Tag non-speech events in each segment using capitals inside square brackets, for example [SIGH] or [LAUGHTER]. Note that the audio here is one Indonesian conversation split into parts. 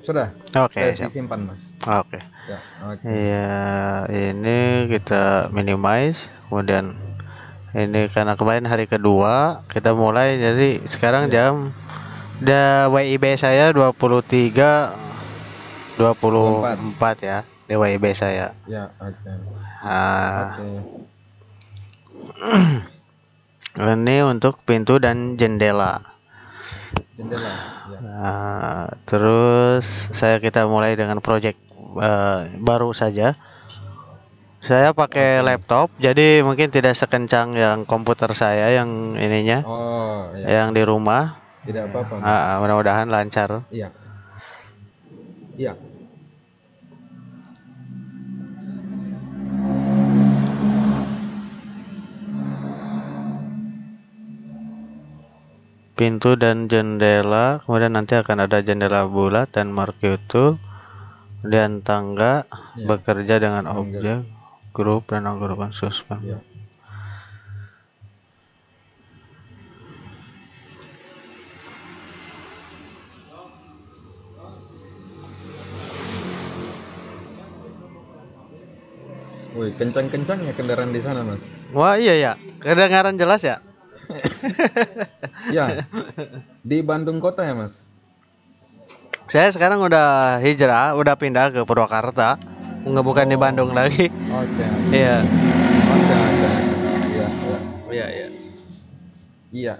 Sudah. Oke, okay, siap. Mas. Oke. Okay. Ya, okay. Iya, ini kita minimize kemudian ini karena kemarin hari kedua kita mulai jadi sekarang ya. jam da WIB saya 23 24, 24 ya. WIB saya. Ya, Okay. ya Okay. ini untuk pintu dan jendela. Ya. nah, terus saya kita mulai dengan project uh, baru saja saya pakai okay. laptop jadi mungkin tidak sekencang yang komputer saya yang ininya oh, iya. yang di rumah tidak apa-apa uh, mudah-mudahan lancar iya iya pintu dan jendela kemudian nanti akan ada jendela bulat dan itu dan tangga ya. bekerja dengan Angger. objek grup dan anggurkan suspen ya. Wih, kencang-kencangnya kendaraan di sana, Mas. Wah, iya ya. Kedengaran jelas ya? [LAUGHS] ya. Di Bandung kota ya, Mas? Saya sekarang udah hijrah, udah pindah ke Purwakarta. nggak bukan oh. di Bandung lagi. Oke. Okay. Iya. Oke, oke. Iya, iya. Iya, iya. Iya.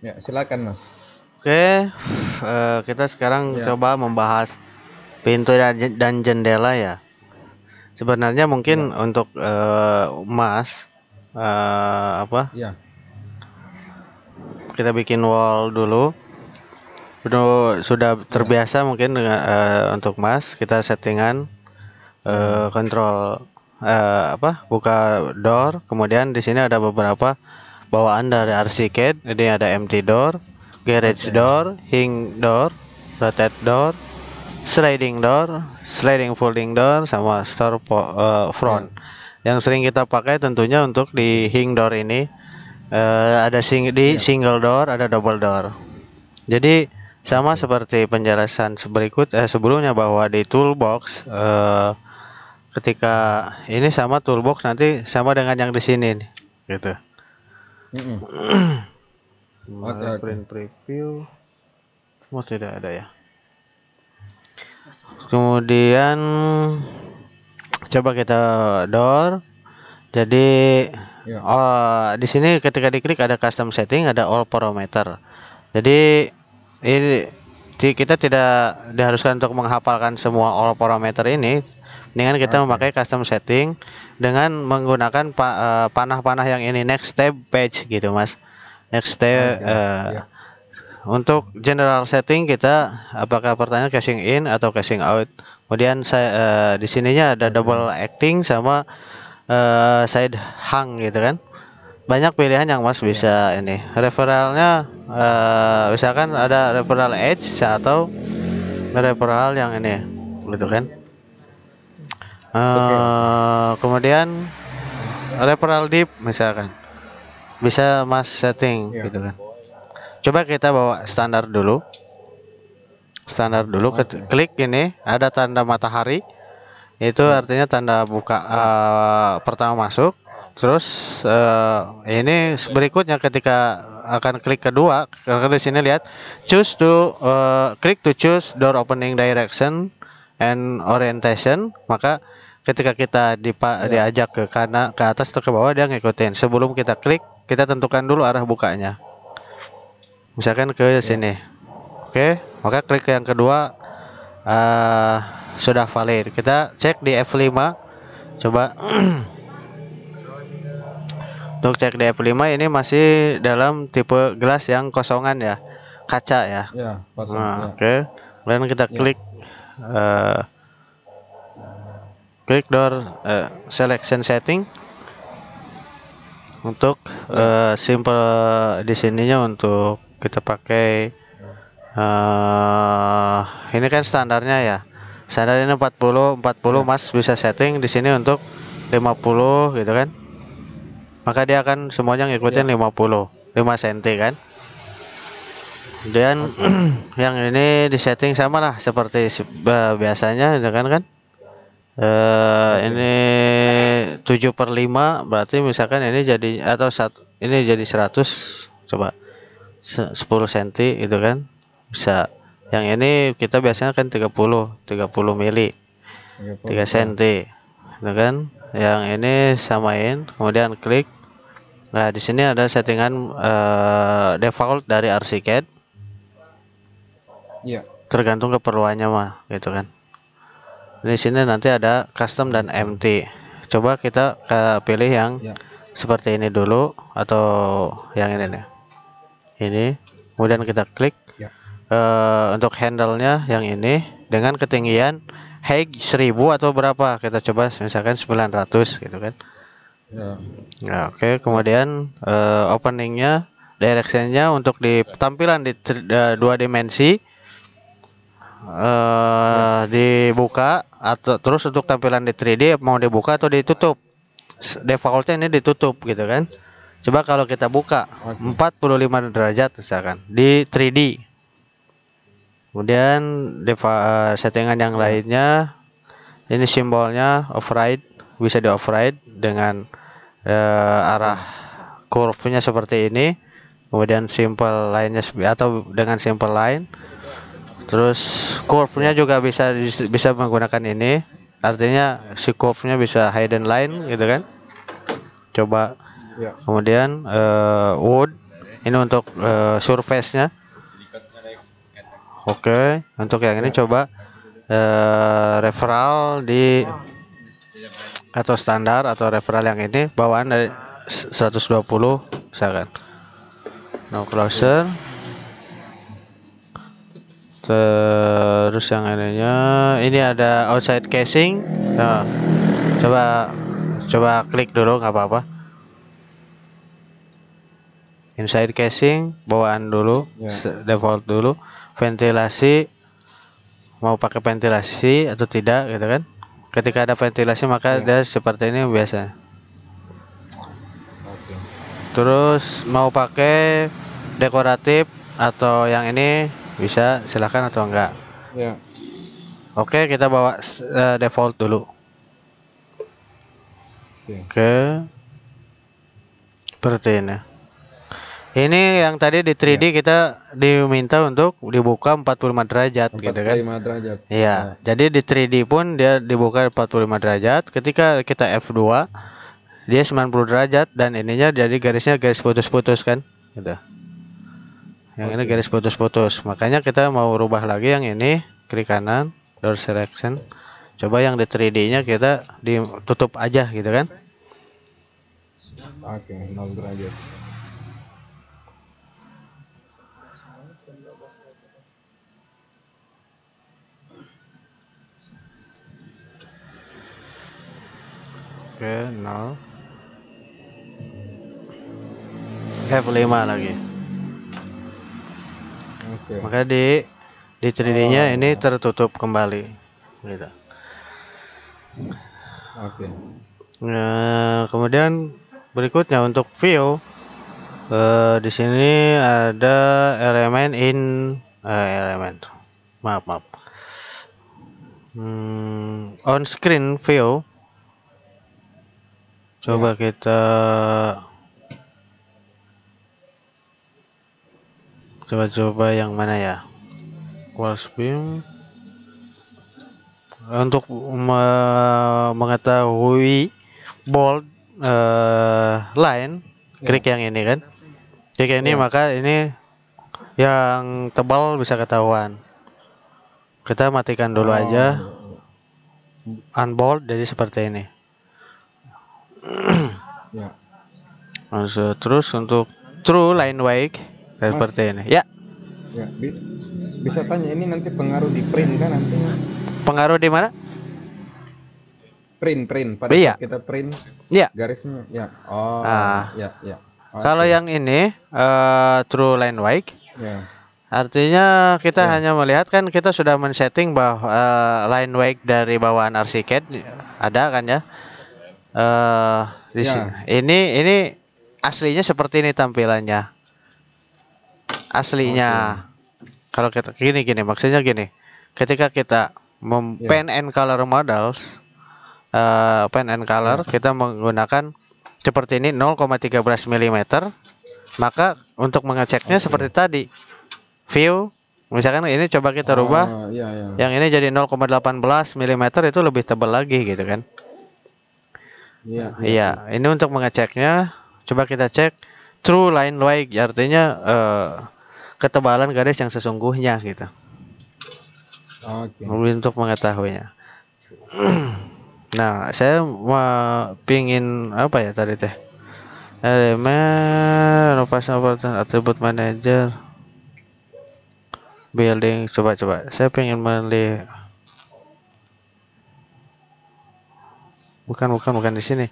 Ya, silakan, Mas. Oke, okay. uh, eh, kita sekarang ya. coba membahas pintu dan jendela ya. Sebenarnya mungkin ya. untuk eh, emas uh, apa? Ya. Kita bikin wall dulu. Udah sudah terbiasa ya. mungkin dengan uh, untuk emas kita settingan uh, kontrol uh, apa? Buka door. Kemudian di sini ada beberapa bawaan dari RC jadi ada empty door, garage okay. door, hing door, rotate door, sliding door, sliding folding door sama store uh, front. Hmm. Yang sering kita pakai tentunya untuk di hing door ini uh, ada sing di yeah. single door, ada double door. Jadi sama seperti penjelasan berikut eh, sebelumnya bahwa di toolbox uh, ketika ini sama toolbox nanti sama dengan yang di sini nih, gitu. Mm -hmm. [CLEARS THROAT] print preview. Semua tidak ada ya kemudian coba kita door jadi ya. uh, di sini ketika diklik ada custom setting ada all parameter jadi ini kita tidak diharuskan untuk menghafalkan semua all parameter ini dengan kita okay. memakai custom setting dengan menggunakan eh, panah-panah yang ini next step page gitu mas next step okay. uh, eh, yeah untuk general setting kita apakah pertanyaan casing in atau casing out. Kemudian saya uh, di sininya ada double acting sama uh, side hang gitu kan. Banyak pilihan yang Mas bisa ini. Referralnya uh, misalkan ada referral edge atau referral yang ini gitu kan. Uh, kemudian referral deep misalkan bisa Mas setting iya. gitu kan. Coba kita bawa standar dulu. Standar dulu okay. klik ini ada tanda matahari. Itu hmm. artinya tanda buka uh, pertama masuk. Terus uh, ini berikutnya ketika akan klik kedua, karena di sini lihat choose to uh, eh, click to choose door opening direction and orientation, maka ketika kita dipa, yeah. diajak ke kanan, ke atas atau ke bawah dia ngikutin. Sebelum kita klik, kita tentukan dulu arah bukanya misalkan ke iya. sini oke okay, maka klik yang kedua uh, sudah valid kita cek di F5 coba [CLEARS THROAT] untuk cek di F5 ini masih dalam tipe gelas yang kosongan ya kaca ya, yeah, iya, nah, yeah. oke okay. kemudian kita iya. klik klik uh, eh, klik door uh, selection setting untuk uh, simple di sininya untuk kita pakai uh, ini kan standarnya ya standar ini 40 40 ya. mas bisa setting di sini untuk 50 gitu kan maka dia akan semuanya ngikutin ya. 50 5 cm kan dan [CLEARS THROAT] yang ini di setting sama lah seperti uh, biasanya gitu kan kan uh, ini 7 per 5 berarti misalkan ini jadi atau satu ini jadi 100 coba 10 cm gitu kan bisa yang ini kita biasanya kan 30 30 mili 3 cm ya. gitu kan yang ini samain kemudian klik nah di sini ada settingan uh, default dari RCCAD iya. tergantung keperluannya mah gitu kan di sini nanti ada custom dan MT coba kita eh, pilih yang ya. seperti ini dulu atau yang ini nih ini kemudian kita klik ya. uh, untuk handle-nya yang ini dengan ketinggian height 1000 atau berapa kita coba misalkan 900 gitu kan ya. nah, oke okay. kemudian uh, openingnya directionnya untuk di tampilan di eh, dua dimensi uh, ya. dibuka atau terus untuk tampilan di 3D mau dibuka atau ditutup defaultnya ini ditutup gitu kan Coba kalau kita buka okay. 45 derajat misalkan di 3D. Kemudian deva, eh, settingan yang iya. lainnya ini simbolnya override bisa di override dengan uh, arah kurvenya seperti ini. Kemudian simple lainnya atau dengan simple line. Terus curve-nya juga bisa bisa menggunakan ini. Artinya si curve-nya bisa hidden line gitu kan. Coba Ya. Kemudian uh, wood ini untuk uh, surface-nya. Oke, okay. untuk yang ini ya. coba uh, referral di atau standar atau referral yang ini bawaan dari 120 misalkan. No closer. Terus yang ininya ini ada outside casing. Nah, coba coba klik dulu nggak apa-apa inside casing bawaan dulu yeah. Ya. default dulu ventilasi mau pakai ventilasi atau tidak gitu kan ketika ada ventilasi maka yeah. dia seperti ini biasa okay. terus mau pakai dekoratif atau yang ini bisa silahkan atau enggak yeah. oke kita bawa uh, default dulu okay. ke seperti ini ini yang tadi di 3D iya. kita diminta untuk dibuka 45 derajat 45 gitu kan. 45 derajat. Iya. Nah. Jadi di 3D pun dia dibuka 45 derajat. Ketika kita F2 dia 90 derajat dan ininya jadi garisnya garis putus-putus kan gitu. Yang okay. ini garis putus-putus. Makanya kita mau rubah lagi yang ini klik kanan door selection. Coba yang di 3D-nya kita ditutup aja gitu kan. Oke, okay, 0 derajat. Oke, nol. F5 eh, lagi. Oke. Maka di di 3D-nya oh. ini tertutup kembali. Gitu. Oke. Nah, kemudian berikutnya untuk view uh, di sini ada elemen in uh, elemen. Maaf, maaf. Hmm, on screen view Coba ya. kita coba coba yang mana ya? Quartz beam. Untuk me mengetahui bold uh, line, ya. klik yang ini kan. Klik ini ya. maka ini yang tebal bisa ketahuan. Kita matikan dulu oh. aja. Unbold jadi seperti ini ya. Masuk eh, terus untuk true line wake eh, Mas, seperti ini. Ya. Ya, bisa tanya ini nanti pengaruh di print kan nanti Pengaruh di mana? Print, print. Pada iya. kita print. Iya. Garisnya, ya. Oh. Ah. Ya, ya. Oh, Kalau okay. yang ini uh, true line wake. Ya. Artinya kita ya. hanya melihat kan kita sudah men-setting bahwa uh, line wake dari bawaan CAD ada kan ya uh, di ya. ini ini aslinya seperti ini tampilannya aslinya okay. kalau kita gini gini maksudnya gini ketika kita mem ya. pen and color models uh, pen and color ya. kita menggunakan seperti ini 0,13 mm maka untuk mengeceknya okay. seperti tadi view misalkan ini coba kita rubah uh, yeah, yeah. Ya. yang ini jadi 0,18 mm itu lebih tebal lagi gitu kan Iya, nah, iya. iya. Ya. Ini untuk mengeceknya, coba kita cek true line like artinya uh, ketebalan garis yang sesungguhnya gitu. Oke. Okay. Untuk mengetahuinya. [CLEARS THROAT] nah, saya mau pingin apa ya tadi teh? Elemen, pasang atribut manager, building. Coba coba. Saya pengen melihat Bukan, bukan, bukan di sini.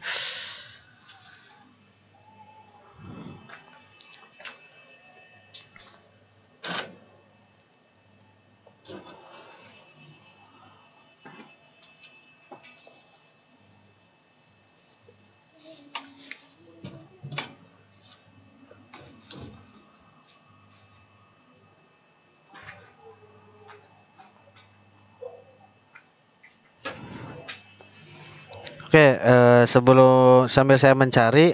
sebelum sambil saya mencari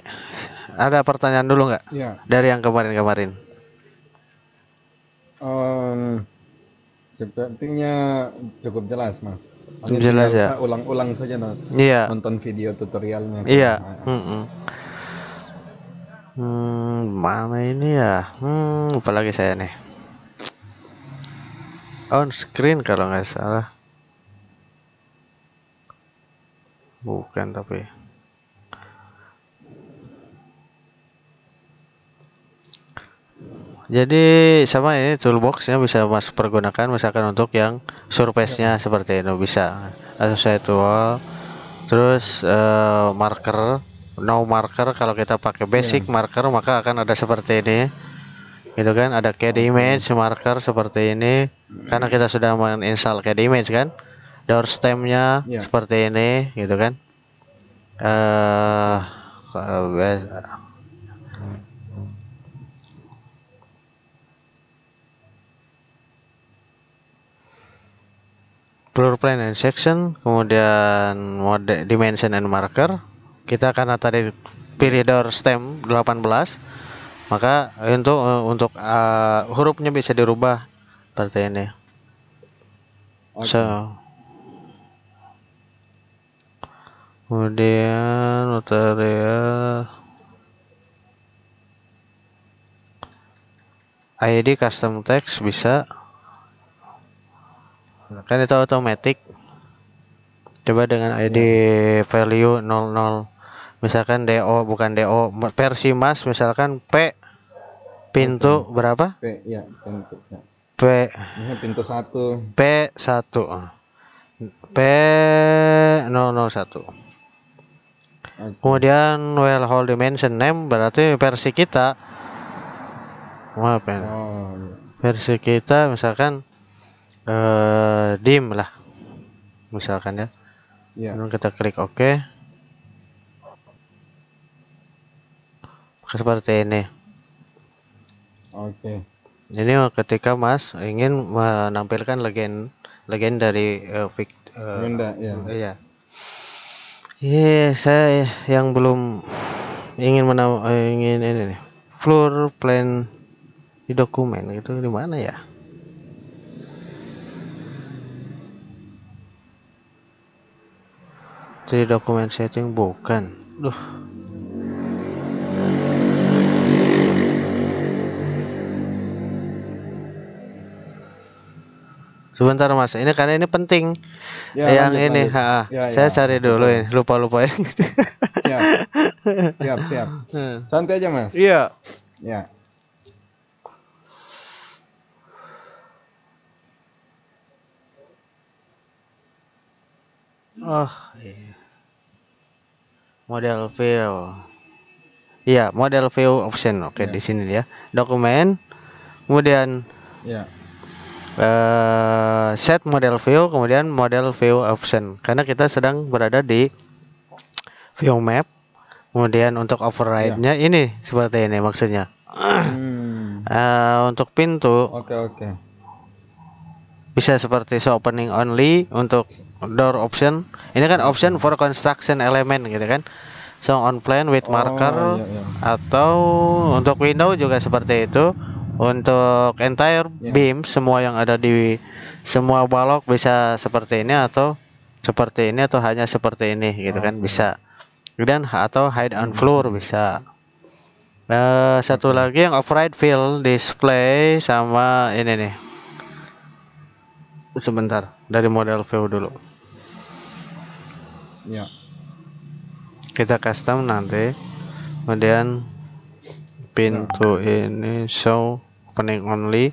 ada pertanyaan dulu nggak ya. dari yang kemarin-kemarin? Um, sepertinya cukup jelas mas. Cukup jelas ya. Ulang-ulang saja nonton Iya. Nonton video tutorialnya. Iya. Hmm, -hmm. hmm, mana ini ya? Hmm, apalagi saya nih. On screen kalau nggak salah. Bukan tapi. jadi sama ini toolboxnya bisa mas pergunakan misalkan untuk yang surface-nya iya. seperti ini bisa associate tua terus uh, marker no marker kalau kita pakai basic yeah. marker maka akan ada seperti ini gitu kan ada CAD image marker seperti ini karena kita sudah menginstal CAD image kan door stemnya yeah. seperti ini gitu kan eh uh, blur plane and section kemudian mode dimension and marker kita karena tadi pilih door stem 18 maka untuk eh, untuk uh, hurufnya bisa dirubah seperti ini okay. so kemudian Material eh, ID custom text bisa kan itu otomatis coba dengan ID yeah. value 00 misalkan DO bukan DO versi mas misalkan P pintu P, berapa P ya pintu ya. P pintu satu P satu P 001 okay. kemudian well hold dimension name berarti versi kita maaf ya oh. Iya. versi kita misalkan uh, dim lah misalkan ya yeah. Lalu kita klik OK seperti ini oke okay. ini ketika mas ingin menampilkan legend legend dari uh, eh, fik, uh, eh, Benda, ya. Uh, iya yeah, iya, saya yang belum ingin menam ingin ini nih floor plan di dokumen itu di mana ya Jadi dokumen setting bukan. Duh. Sebentar Mas, ini karena ini penting. Ya, yang lanjut, ini, lanjut. Ha, ya, ya, saya ya. cari dulu ini, lupa-lupa ya. Siap. Siap, [LAUGHS] hmm. Santai aja Mas. Iya. Ya. Ah. Oh model view oh. iya model view option oke okay, ya. di sini ya dokumen kemudian ya. uh, set model view kemudian model view option karena kita sedang berada di view map kemudian untuk override-nya ya. ini seperti ini maksudnya hmm. uh, [CLEARS THROAT] untuk pintu oke okay, oke okay bisa seperti so opening only untuk door option ini kan option for construction element gitu kan so on plan with oh, marker oh, iya, iya. atau untuk window juga seperti itu untuk entire yeah. beam semua yang ada di semua balok bisa seperti ini atau seperti ini atau hanya seperti ini gitu kan, oh, kan bisa dan atau hide on hmm. floor bisa nah, satu lagi yang override fill display sama ini nih sebentar dari model view dulu ya kita custom nanti kemudian pintu ya. ini show opening only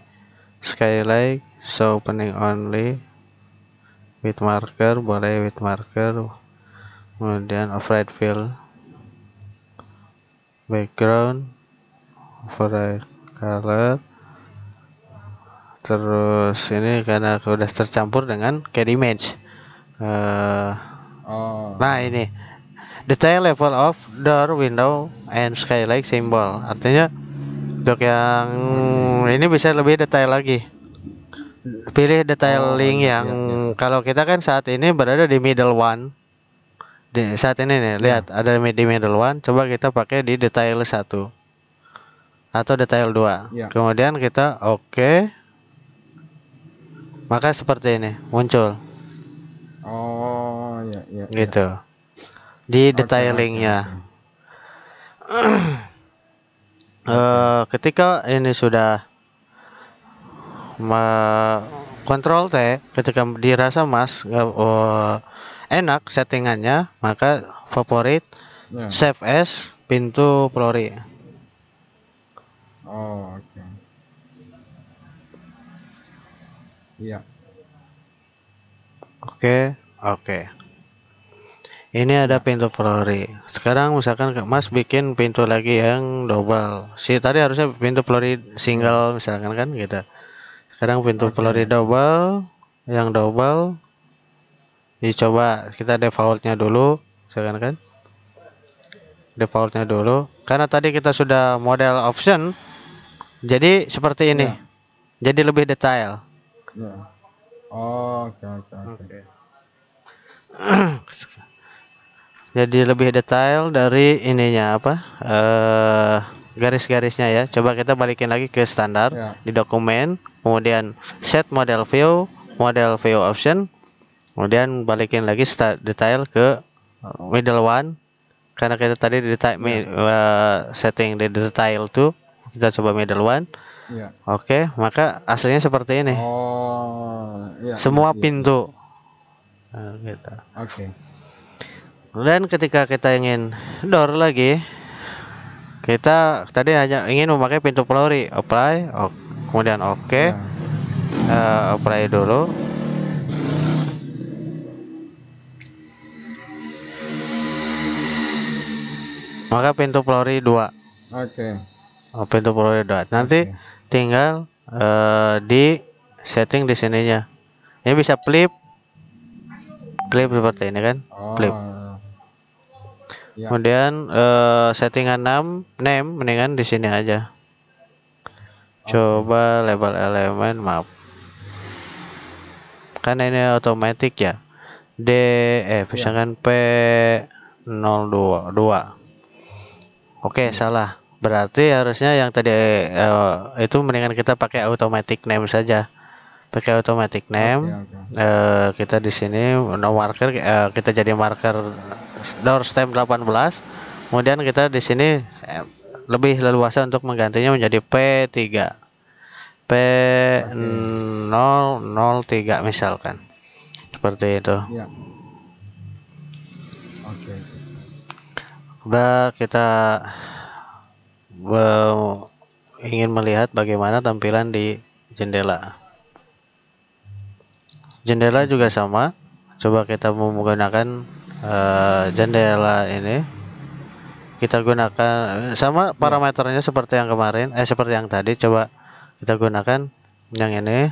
skylight show opening only with marker boleh with marker kemudian override fill background override color terus ini karena udah tercampur dengan carry image uh, oh. nah ini detail level of door window and skylight symbol artinya untuk yang ini bisa lebih detail lagi pilih detailing oh, iya, yang iya, iya. kalau kita kan saat ini berada di middle one di saat ini nih iya. lihat yeah. ada di middle one coba kita pakai di detail satu atau detail dua yeah. kemudian kita oke okay maka seperti ini muncul oh ya ya gitu ya. di detailingnya okay, okay. uh, ketika ini sudah kontrol T ketika dirasa mas uh, enak settingannya maka favorit yeah. Ya. save as pintu prori oh oke okay. Iya. Oke, oke. Ini ada pintu flori. Sekarang misalkan Mas bikin pintu lagi yang double. Si tadi harusnya pintu flori single misalkan kan gitu. Sekarang pintu okay. flori double, yang double dicoba kita defaultnya dulu misalkan kan defaultnya dulu karena tadi kita sudah model option jadi seperti ini yeah. jadi lebih detail Ya. Oke, oke, oke. [CLEARS THROAT] Jadi lebih detail dari ininya apa? Eh garis-garisnya ya. Coba kita balikin lagi ke standar yeah. di dokumen, kemudian set model view, model view option, kemudian balikin lagi detail ke middle one karena kita tadi di detail yeah. Ya. uh, setting di detail tuh kita coba middle one Yeah. Oke, maka aslinya seperti ini. Oh, ya, Semua yeah, iya. pintu. Nah, gitu. Oke. Okay. Dan ketika kita ingin door lagi, kita tadi hanya ingin memakai pintu pelori, apply, ok, kemudian oke, okay, yeah. Iya. uh, apply dulu. Maka pintu pelori dua. Oke. Okay. Oh, pintu pelori dua. Nanti okay tinggal uh, di setting di sininya ini bisa flip flip seperti ini kan oh. flip ya. kemudian uh, eh, settingan 6 name mendingan di sini aja oh. coba level elemen map kan ini otomatis ya D eh iya. misalkan ya. P 022 oke okay, hmm. salah Berarti harusnya yang tadi uh, itu mendingan kita pakai automatic name saja. Pakai automatic name. Okay, okay. Uh, eh, kita di sini no marker uh, kita jadi marker door stamp 18. Kemudian kita di sini lebih leluasa untuk menggantinya menjadi P3. P003 okay. misalkan. Seperti itu. Yeah. Oke. kita ingin melihat bagaimana tampilan di jendela. Jendela juga sama. Coba kita menggunakan uh, jendela ini. Kita gunakan sama ya. parameternya seperti yang kemarin, eh seperti yang tadi. Coba kita gunakan yang ini.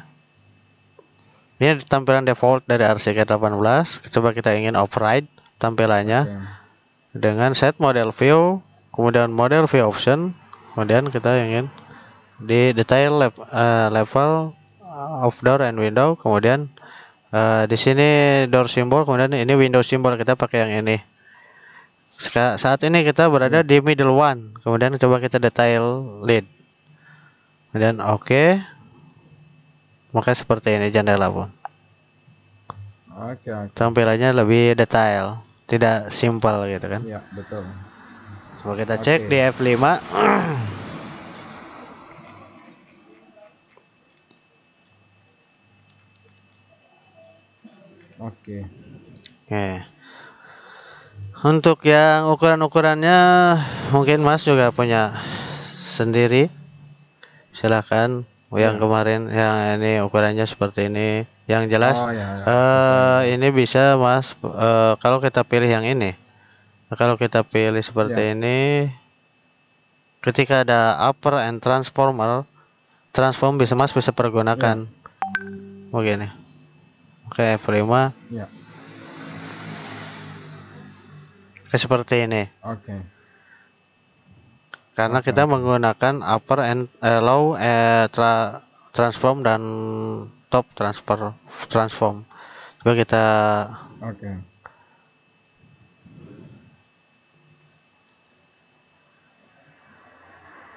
Ini tampilan default dari RCK18. Coba kita ingin override tampilannya okay. dengan set model view, kemudian model view option, kemudian kita ingin kan. di detail lab, uh, eh, level eh, of door and window kemudian uh, di sini door symbol kemudian ini window symbol kita pakai yang ini saat ini kita berada hmm. di middle one kemudian coba kita detail lead kemudian oke okay. maka seperti ini jendela pun oke, okay, tampilannya lebih detail tidak simpel gitu kan ya betul Coba kita cek okay. di F5. [CLEARS THROAT] Oke. Okay. Okay. Untuk yang ukuran-ukurannya mungkin Mas juga punya sendiri. Silakan. Oh, yang ya. kemarin yang ini ukurannya seperti ini. Yang jelas oh, ya, ya. Uh, ini bisa Mas uh, kalau kita pilih yang ini Nah, kalau kita pilih seperti ya. ini, ketika ada upper and transformer, transform bisa mas bisa pergunakan. Ya. Begini. Oke, F5. Ya. Oke, seperti ini. Oke. Karena okay. kita menggunakan upper and eh, low eh, tra, transform dan top transfer transform. Coba kita Oke.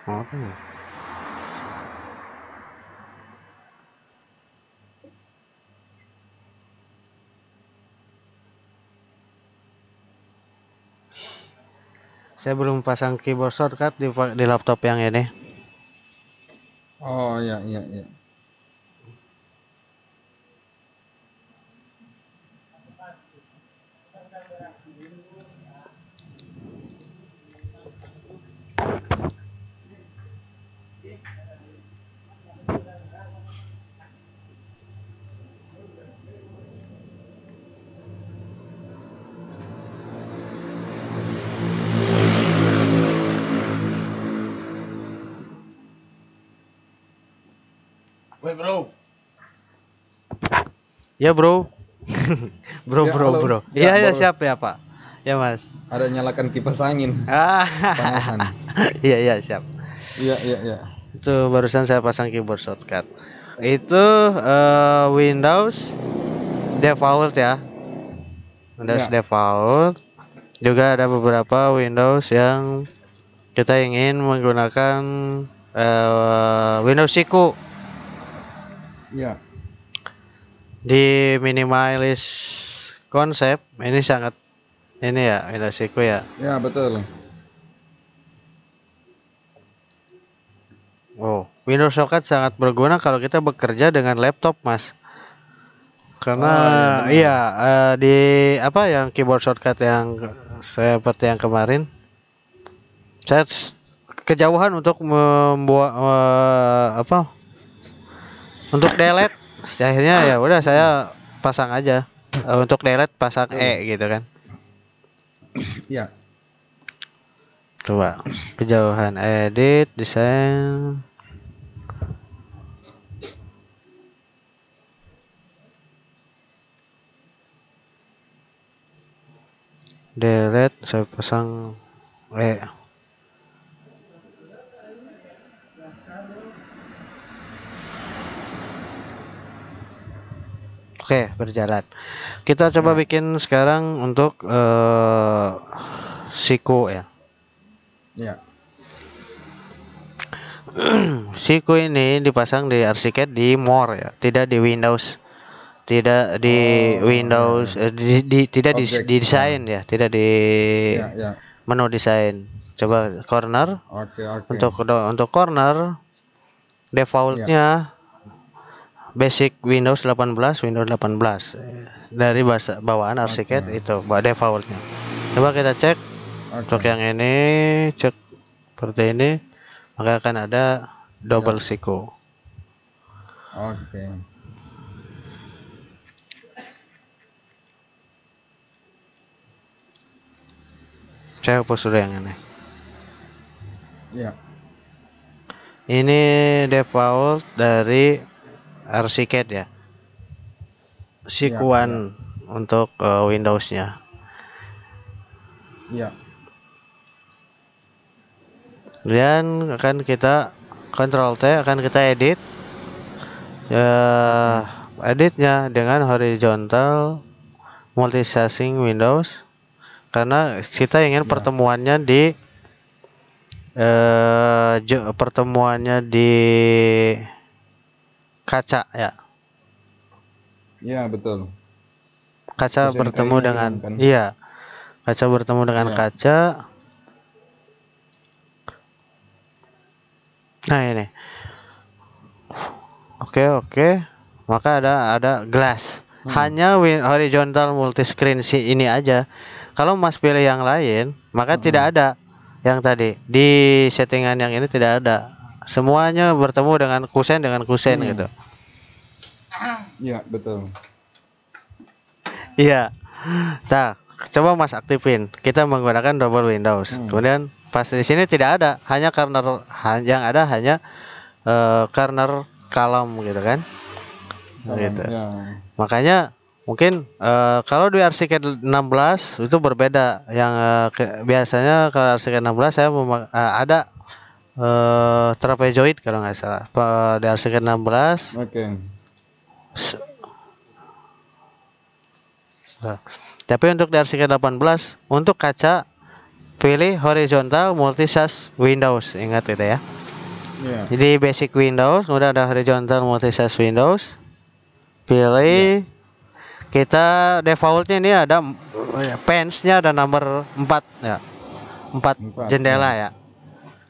mau apa ya saya belum pasang keyboard shortcut di, di laptop yang ini oh iya iya iya Woi bro. Ya bro. [LAUGHS] bro, ya, bro, halo. bro. Iya, ya, ya, ya siap ya Pak. Ya Mas. Ada nyalakan kipas angin. Iya, [LAUGHS] iya siap. Iya, iya, iya. Itu barusan saya pasang keyboard shortcut. Itu uh, Windows default ya. Windows ya. default. Juga ada beberapa Windows yang kita ingin menggunakan uh, Windows Siku Ya. Di minimalis konsep ini sangat ini ya Inasiku ya. Ya betul. Oh, Windows Shortcut sangat berguna kalau kita bekerja dengan laptop, Mas. Karena oh, iya, iya uh, di apa yang keyboard shortcut yang seperti yang kemarin saya kejauhan untuk membuat uh, apa untuk delete akhirnya ya udah saya pasang aja uh, untuk delete pasang e gitu kan ya coba kejauhan edit desain delete saya pasang e Oke, berjalan. Kita coba nah. bikin sekarang untuk uh, eh, Siku ya. Ya. Siku [CLEARS THROAT] ini dipasang di ArchiCAD di More ya, tidak di Windows. Tidak di oh, Windows ya. eh, di, di tidak okay. di, di desain ya, tidak di ya, ya. menu desain. Coba corner. Oke, okay, oke. Okay. Untuk untuk corner defaultnya ya basic Windows 18 Windows 18 eh, dari bahasa bawaan arsiket okay. itu bah defaultnya coba kita cek okay. untuk yang ini cek seperti ini maka akan ada double yeah. siku oke okay. saya hapus sudah yang ini ya yeah. ini default dari RCCAD ya sikuan iya, ya, ya. untuk uh, Windows-nya. Ya. Dan akan kita Ctrl T akan kita edit uh, editnya dengan horizontal multitasking Windows karena kita ingin ya. pertemuannya di eh uh, pertemuannya di kaca ya. Iya, betul. Kaca bertemu dengan kan? iya. Kaca bertemu dengan ya. kaca. Nah, ini. Oke, oke. Maka ada ada glass. Hmm. Hanya horizontal multi screen si ini aja. Kalau Mas pilih yang lain, maka hmm. tidak ada yang tadi. Di settingan yang ini tidak ada semuanya bertemu dengan kusen dengan kusen hmm. gitu. Iya betul. Iya. Nah, coba Mas aktifin. Kita menggunakan double Windows. Hmm. Kemudian pas di sini tidak ada, hanya karena yang ada hanya uh, eh, karena kalam gitu kan. Kalem, gitu. Ya. Makanya mungkin uh, kalau di RCK 16 itu berbeda yang uh, ke, biasanya kalau RCK 16 saya uh, ada uh, eh, trapezoid kalau nggak salah pada ke 16 oke okay. Nah, so, tapi untuk di ke 18 untuk kaca pilih horizontal multi multisas Windows ingat itu ya yeah. jadi basic Windows kemudian ada horizontal multi multisas Windows pilih yeah kita defaultnya ini ada oh ya, pensnya ada nomor 4 ya 4, 4 jendela iya. ya. ya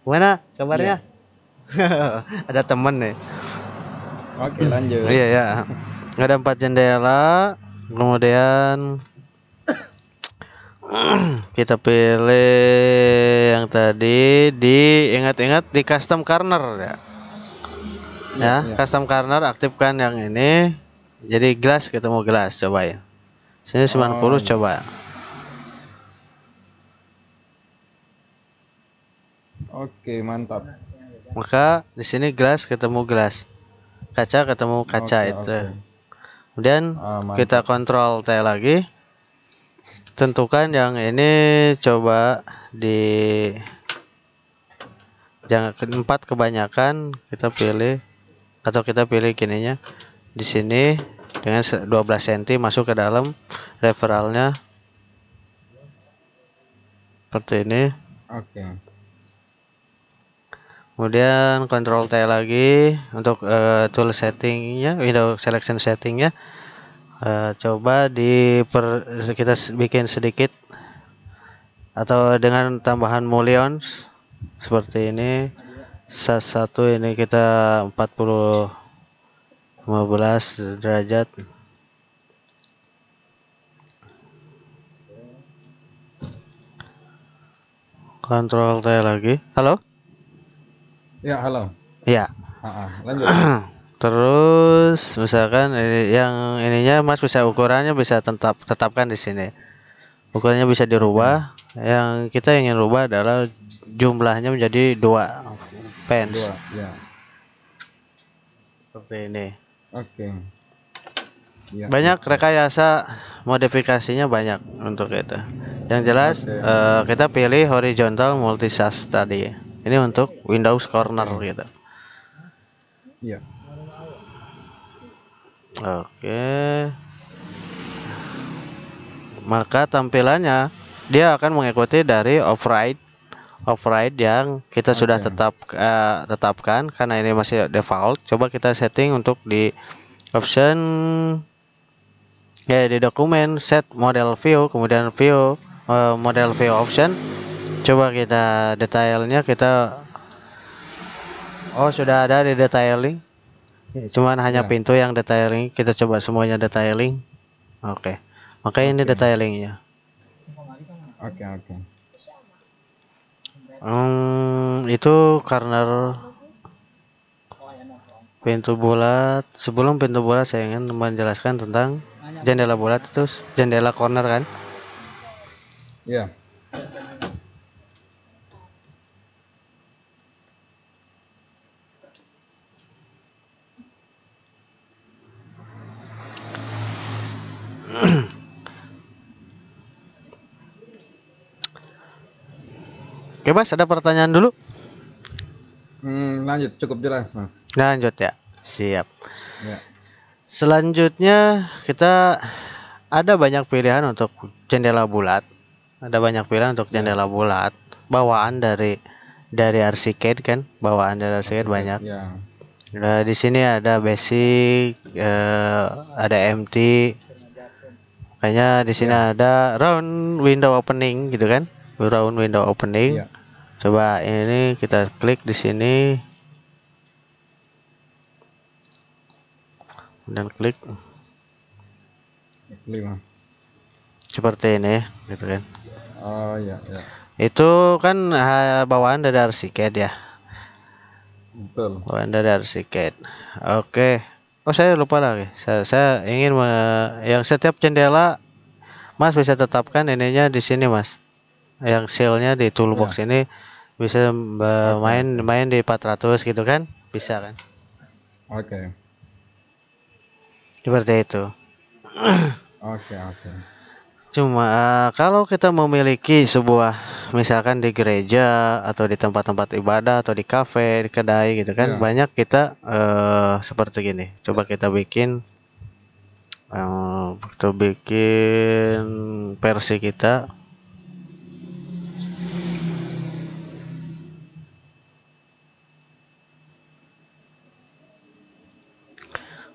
Gimana kabarnya? Yeah. [LAUGHS] ada temen nih. Oke, lanjut. iya, ya. Ada empat jendela, kemudian [CLEARS THROAT] kita pilih yang tadi di ingat-ingat di custom corner ya. Iya, ya, ya, custom corner aktifkan yang ini. Jadi gelas ketemu gelas coba ya. Sini 90 oh. Iya. coba. Oke, mantap. Maka di sini gelas ketemu gelas. Kaca ketemu kaca oke, itu. Oke. Kemudian ah, kita kontrol T lagi. Tentukan yang ini coba di yang keempat kebanyakan kita pilih atau kita pilih gininya di sini dengan 12 cm masuk ke dalam referalnya. seperti ini oke okay kemudian kontrol T lagi untuk uh, tool settingnya window selection settingnya uh, coba di per, kita bikin sedikit atau dengan tambahan mullions seperti ini satu ini kita 40 15 derajat kontrol T lagi halo Ya, halo. Ya. Uh -uh, lanjut. [CLEARS THROAT] Terus misalkan yang ininya Mas bisa ukurannya bisa tetap tetapkan di sini. Ukurannya bisa dirubah. Ya. Yang kita ingin rubah adalah jumlahnya menjadi dua fans. Dua, ya. Seperti ini. Oke. Okay. Ya, banyak rekayasa modifikasinya banyak untuk itu. Yang jelas okay. uh, eh, kita pilih horizontal multisas tadi ini untuk Windows Corner gitu ya oke maka tampilannya dia akan mengikuti dari override override yang kita okay. sudah tetap uh, tetapkan karena ini masih default coba kita setting untuk di option ya di dokumen set model view kemudian view uh, model view option coba kita detailnya kita oh sudah ada di detailing cuman hanya ya. pintu yang detailing kita coba semuanya detailing oke okay. makanya okay. ini detailingnya oke okay, oke okay. hmm, itu karena pintu bulat sebelum pintu bulat saya ingin menjelaskan tentang jendela bulat itu jendela corner kan Iya. yeah [CLEARS THROAT] Oke mas, ada pertanyaan dulu? Hmm, lanjut, cukup jelas. Lanjut ya, siap. Ya. Selanjutnya kita ada banyak pilihan untuk jendela bulat. Ada banyak pilihan untuk ya. jendela bulat. Bawaan dari dari arcade kan, bawaan dari arsiket banyak. Ya. Nah, di sini ada basic, eh, ada MT, Makanya di sini yeah. ada round window opening gitu kan. Round window opening. Yeah. Coba ini kita klik di sini. Dan klik. Lima. Seperti ini gitu kan. uh, oh, yeah, yeah. Itu kan bawaan dari Arsiket ya. Betul. Bawaan dari Arsiket. Oke. Okay oh saya lupa lagi saya, saya ingin me, yang setiap jendela mas bisa tetapkan ininya di sini mas yang sealnya di toolbox ya. ini bisa main main di 400 gitu kan bisa kan oke okay. seperti itu [CLEARS THROAT] oke okay, oke okay. Cuma eh, kalau kita memiliki sebuah misalkan di gereja atau di tempat-tempat ibadah atau di kafe, di kedai gitu kan, yeah. banyak kita uh, seperti gini. Coba ya. kita bikin uh, eh, kita bikin versi kita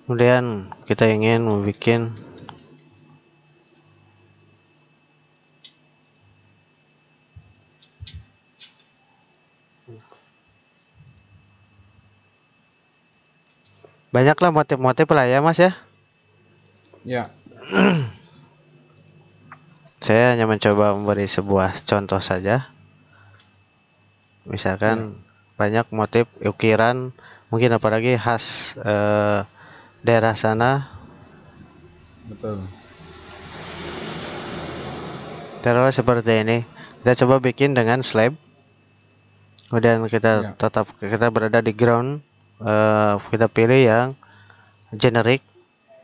kemudian kita ingin membuat banyaklah motif-motif lah ya mas ya ya [CLEARS THROAT] saya hanya mencoba memberi sebuah contoh saja misalkan hmm. banyak motif ukiran mungkin apalagi khas eh, daerah sana betul terus seperti ini kita coba bikin dengan slab kemudian kita ya. tetap kita berada di ground uh, kita pilih yang generic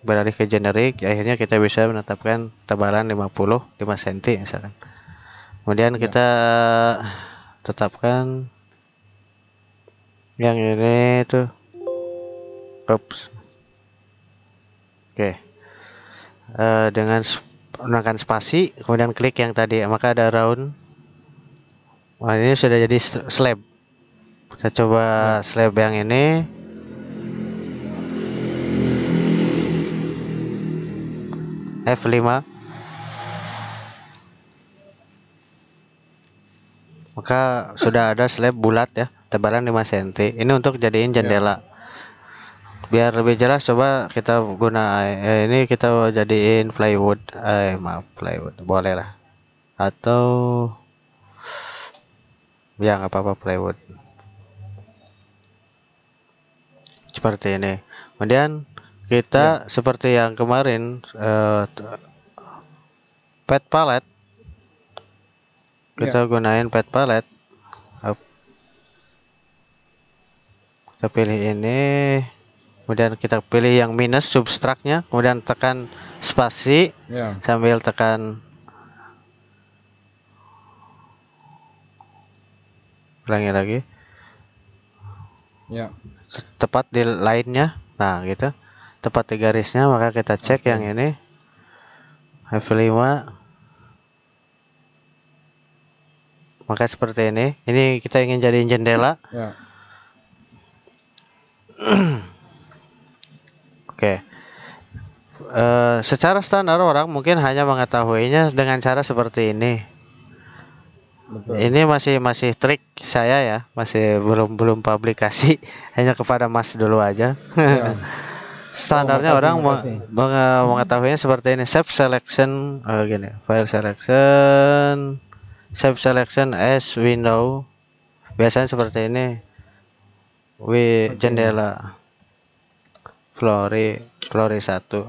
beralih ke generik akhirnya kita bisa menetapkan tebalan 50 5 cm misalkan kemudian ya. kita tetapkan yang ini tuh Oops. oke okay. uh, eh, dengan menggunakan spasi kemudian klik yang tadi maka ada round Wah, ini sudah jadi slab saya coba slab yang ini F5 maka sudah ada slab bulat ya tebalan 5 cm ini untuk jadiin ya. jendela biar lebih jelas coba kita guna eh, ini kita jadiin plywood eh maaf plywood boleh lah atau ya nggak apa-apa plywood seperti ini kemudian kita ya. seperti yang kemarin uh, pet palette kita ya. gunain pet palette kita pilih ini kemudian kita pilih yang minus substraknya kemudian tekan spasi ya. sambil tekan ulangi lagi ya tepat di lainnya nah gitu tepat di garisnya maka kita cek okay. yang ini F5 maka seperti ini ini kita ingin jadi jendela yeah. Ya. [CLEARS THROAT] oke okay. uh, eh, secara standar orang mungkin hanya mengetahuinya dengan cara seperti ini Betul. Ini masih masih trik saya ya, masih belum belum publikasi, [LAUGHS] hanya kepada Mas dulu aja. Ya. [LAUGHS] Standarnya oh, orang meng mengetahuinya seperti ini, save selection oh, gini, file selection, save selection as window. Biasanya seperti ini. W jendela. Flori, Flori satu.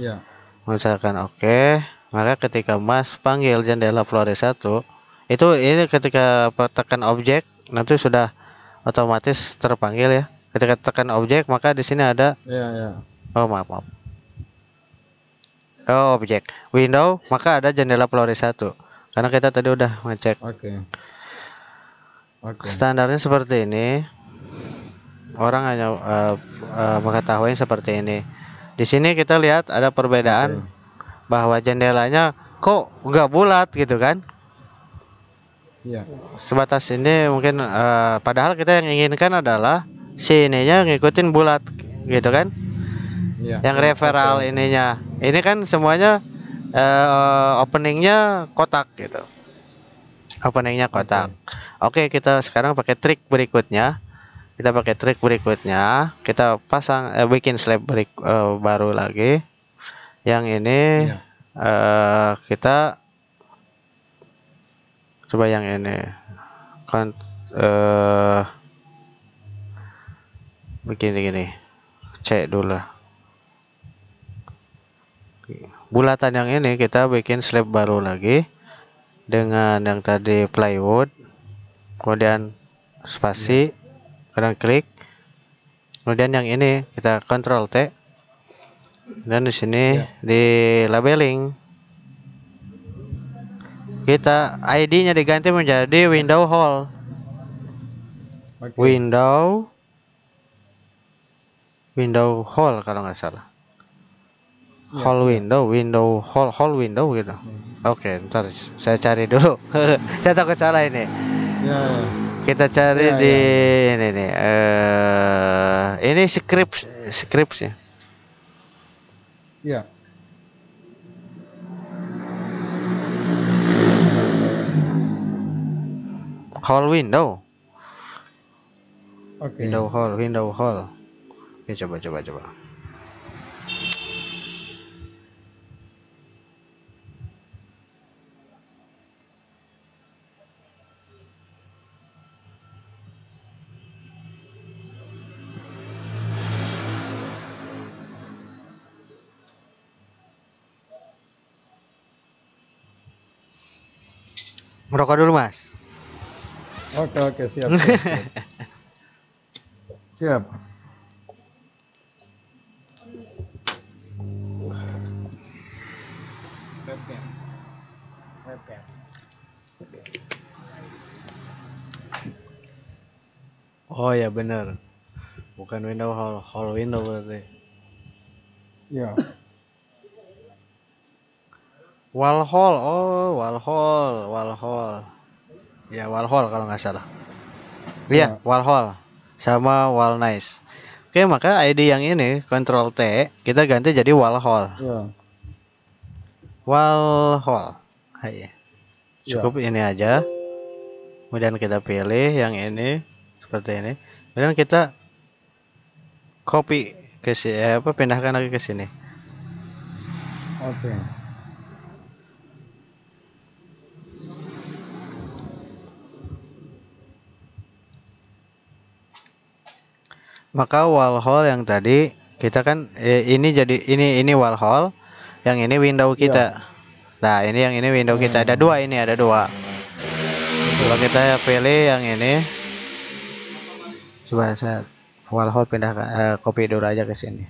Ya. Misalkan oke, okay. maka ketika Mas panggil jendela Flori satu, itu ini ketika tekan objek nanti sudah otomatis terpanggil ya ketika tekan objek maka di sini ada yeah, yeah. oh maaf maaf oh objek window maka ada jendela pelori satu karena kita tadi udah ngecek okay. Okay. standarnya seperti ini orang hanya uh, uh, mengetahui seperti ini di sini kita lihat ada perbedaan okay. bahwa jendelanya kok nggak bulat gitu kan Iya. Sebatas ini mungkin uh, padahal kita yang inginkan adalah si ininya ngikutin bulat gitu kan. Iya. Yang referral Oke. ininya. Ini kan semuanya uh, openingnya kotak gitu. Openingnya kotak. Oke, okay, kita sekarang pakai trik berikutnya. Kita pakai trik berikutnya. Kita pasang uh, bikin slab berik, uh, baru lagi. Yang ini iya. uh, kita coba yang ini kan eh begini gini cek dulu bulatan yang ini kita bikin slab baru lagi dengan yang tadi plywood kemudian spasi iya. kemudian klik kemudian yang ini kita control T dan di sini ya. di labeling kita ID-nya diganti menjadi window hall, Okay. Window window hall kalau nggak salah. Yeah. Hall ya. window, window hall, hall window gitu. Yeah. Oke, okay, ntar saya cari dulu. [LAUGHS] saya takut salah ini. Yeah. Ya. Kita cari yeah, ya. di yeah. ini nih. Uh, ini script script Ya. Yeah. hall window okay. window hall window hall oke coba coba coba merokok dulu mas Oke oke siap. Siap. siap. [LAUGHS] Webcam. Oh ya benar. Bukan window hall, hall window berarti. Ya. Wall hall, oh wall hall, wall hall ya Warhol kalau nggak salah iya yeah. Warhol sama Wall Nice. oke maka ID yang ini Control T kita ganti jadi Warhol yeah. Warhol Hai. Ya. cukup yeah. ini aja kemudian kita pilih yang ini seperti ini kemudian kita copy ke sini eh, apa pindahkan lagi ke sini oke okay. maka wall yang tadi kita kan eh, ini jadi ini ini wall yang ini window iya. kita. Ya. Nah, ini yang ini window kita ada dua ini ada dua. Kalau kita pilih yang ini, coba saya wall pindah ke, eh, copy dulu aja ke sini.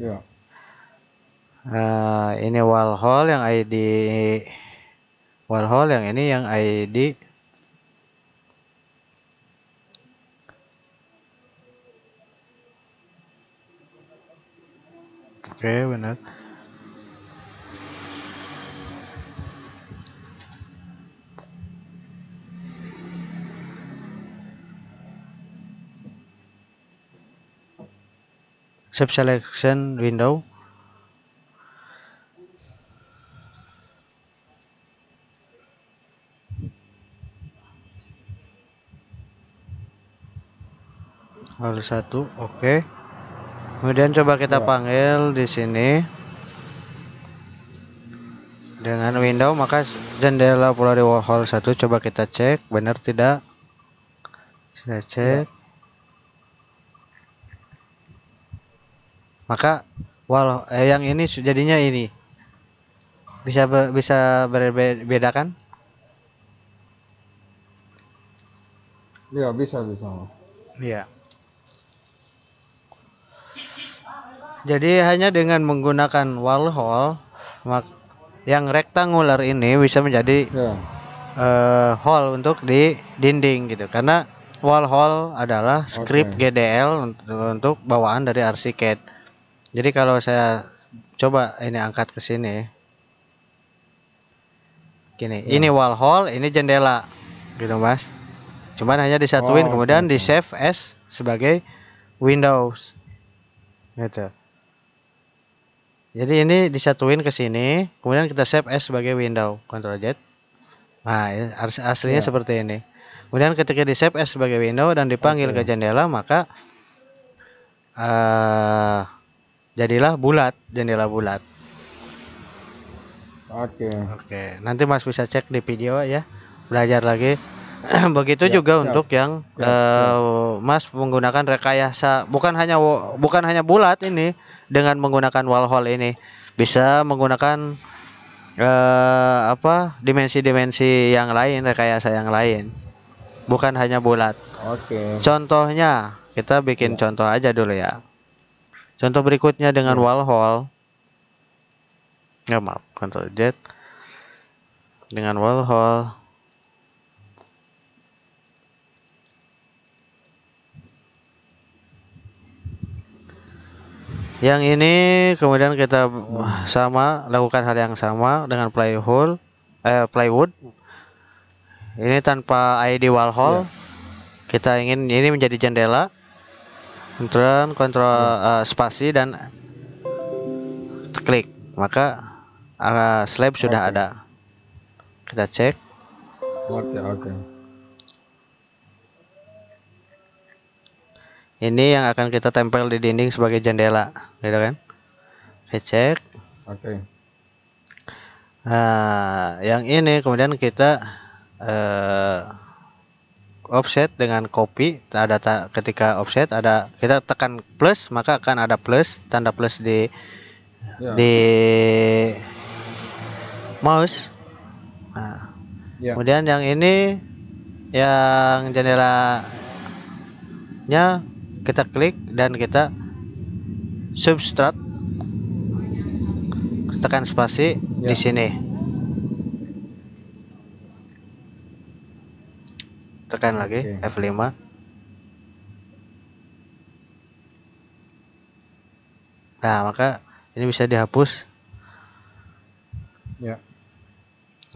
Ya. Uh, ini wall yang ID wall yang ini yang ID oke okay, benar shape selection window lalu satu oke okay. Kemudian coba kita ya. panggil di sini dengan window maka jendela Pulau di wall 1 coba kita cek benar tidak kita cek maka wall eh, yang ini jadinya ini bisa be, bisa berbeda kan iya bisa bisa iya Jadi hanya dengan menggunakan wall hole yang rektangular ini bisa menjadi yeah. Ya. uh, hole untuk di dinding gitu. Karena wall hole adalah script okay. GDL untuk, bawaan dari RCCAD. Jadi kalau saya coba ini angkat ke sini. Gini, yeah. ini wall hole, ini jendela. Gitu, Mas. Cuman hanya disatuin oh, kemudian di save as sebagai Windows gitu jadi ini disatuin ke sini, kemudian kita save as sebagai window, control Z. Nah, aslinya yeah. seperti ini. Kemudian ketika di save as sebagai window dan dipanggil okay. ke jendela, maka uh, jadilah bulat, jendela bulat. Oke. Okay. Oke, okay. nanti Mas bisa cek di video ya, belajar lagi. [CLEARS THROAT] Begitu ya, juga ya. untuk yang ya, uh, Mas menggunakan rekayasa, bukan hanya bukan hanya bulat ini dengan menggunakan wall hole ini bisa menggunakan uh, apa dimensi-dimensi yang lain rekayasa yang lain bukan hanya bulat oke okay. contohnya kita bikin ya. contoh aja dulu ya contoh berikutnya dengan ya. wall hole ya maaf control z dengan wall hole Yang ini kemudian kita sama lakukan hal yang sama dengan plywood eh plywood. Ini tanpa ID wall hole. Yeah. Kita ingin ini menjadi jendela. Kemudian kontrol yeah. Iya. uh, spasi dan klik. Maka uh, slab sudah okay. ada. Kita cek. Oke, okay, oke. Okay. ini yang akan kita tempel di dinding sebagai jendela gitu kan oke cek oke okay. nah yang ini kemudian kita uh, offset dengan copy ada ketika offset ada kita tekan plus maka akan ada plus tanda plus di yeah. di mouse nah yeah. kemudian yang ini yang jendelanya kita klik dan kita substrat tekan spasi ya. di sini tekan lagi okay. F5 nah maka ini bisa dihapus ya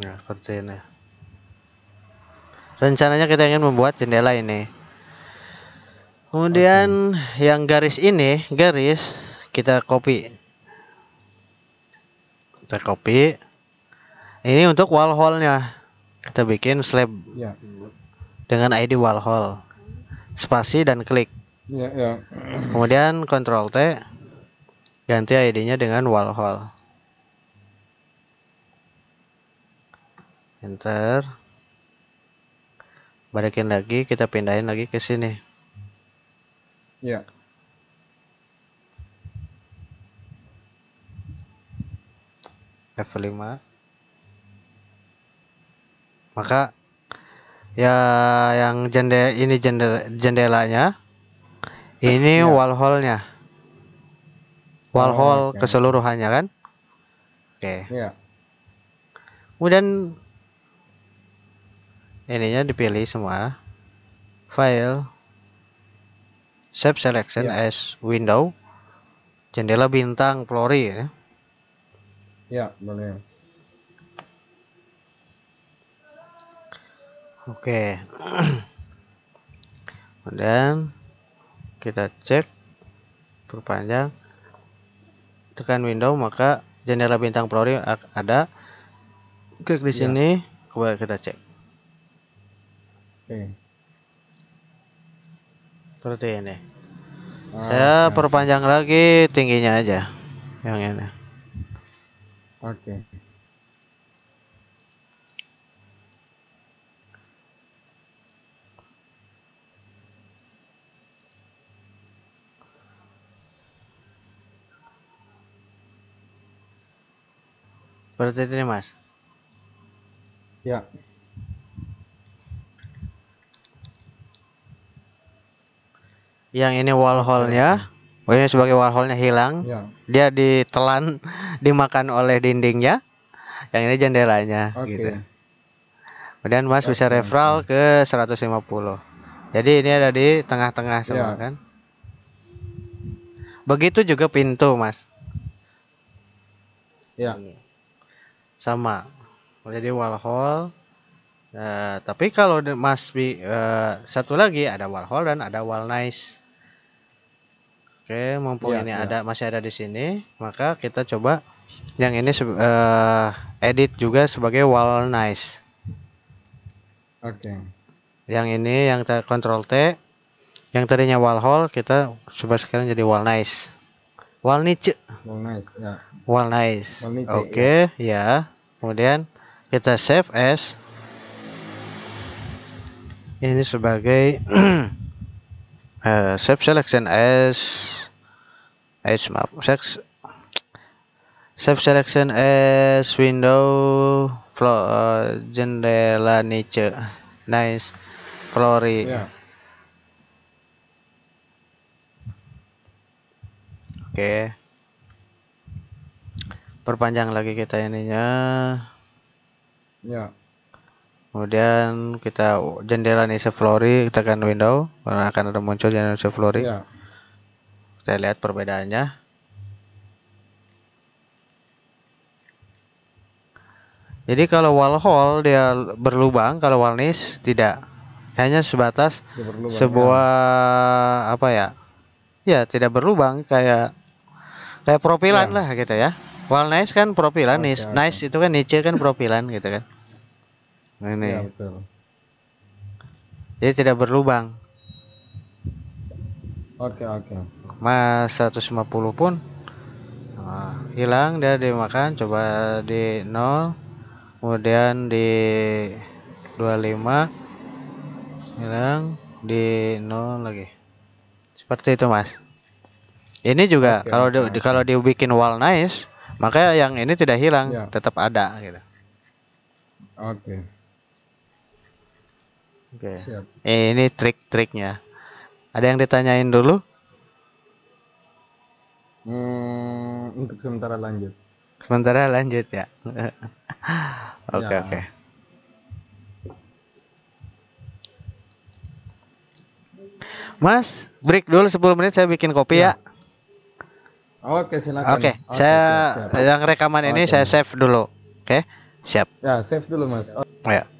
nah seperti ini rencananya kita ingin membuat jendela ini Kemudian okay. yang garis ini, garis kita copy. Kita copy. Ini untuk wall hole-nya. Kita bikin slab. Yeah. Dengan ID wall hole. Spasi dan klik. Yeah, yeah. Kemudian Control T. Ganti ID-nya dengan wall hole. Enter. Balikin lagi, kita pindahin lagi ke sini. Ya. Level 5. Maka ya yang jendela ini jendela jendelanya ini ya. wall nya, wall hall hole okay. Oh, keseluruhannya kan oke okay. ya. kemudian ininya dipilih semua file shape selection yeah. as window jendela bintang Flori ya ya boleh oke okay. [CLEARS THROAT] kemudian kita cek perpanjang tekan window maka jendela bintang Flori ada klik di ya. sini kita cek oke okay seperti ini ah, saya okay. perpanjang lagi tingginya aja yang ini oke okay. seperti ini mas ya yang ini wall hole-nya. Iya. oh ini sebagai wall hole-nya hilang ya. dia ditelan [LAUGHS] dimakan oleh dindingnya yang ini jendelanya okay. gitu kemudian mas bisa referral ke 150 jadi ini ada di tengah-tengah semua ya. kan begitu juga pintu mas ya sama jadi wall hole. Nah, tapi kalau Mas Bi, uh, satu lagi ada wall hole dan ada wall nice. Oke, mumpung ya, ini ya. ada masih ada di sini, maka kita coba yang ini uh, edit juga sebagai wall nice. Oke. Okay. Yang ini yang Ctrl T, yang tadinya wall hole kita coba sekarang jadi wall nice, wall Ya. wall nice, ya. Oke, okay, ya. ya. Kemudian kita save as ini sebagai uh, [CLEARS THROAT] eh, shape selection as as map sex shape selection as window floor uh, jendela niche nice flori yeah. oke okay. perpanjang lagi kita ininya ya yeah kemudian kita jendela kita akan window karena akan ada muncul jendela seflori ya. kita lihat perbedaannya Jadi kalau wall hole dia berlubang, kalau wall nice tidak. Hanya sebatas sebuah apa ya? Ya, tidak berlubang kayak kayak profilan ya. lah gitu ya. Wall nice kan profilan, okay, nice. nice itu kan niche kan profilan gitu kan. Nah, ini. Ya, betul. Jadi tidak berlubang. Oke, oke. Mas 150 pun nah, hilang dia dimakan coba di 0 kemudian di 25 hilang di 0 lagi. Seperti itu, Mas. Ini juga okay, kalau okay. di, kalau dibikin wall nice, maka yang ini tidak hilang, yeah. tetap ada gitu. Oke. Okay. Oke. Okay. Eh, ini trik-triknya. Ada yang ditanyain dulu? Hmm, untuk sementara lanjut. Sementara lanjut ya. [LAUGHS] Oke, ya. oke. Okay. Mas, break dulu 10 menit saya bikin kopi ya. ya. Oke, silakan. Oke, oke saya siap, siap. yang rekaman oke. ini saya save dulu. Oke, siap. Ya, save dulu, Mas. Oke. Ya.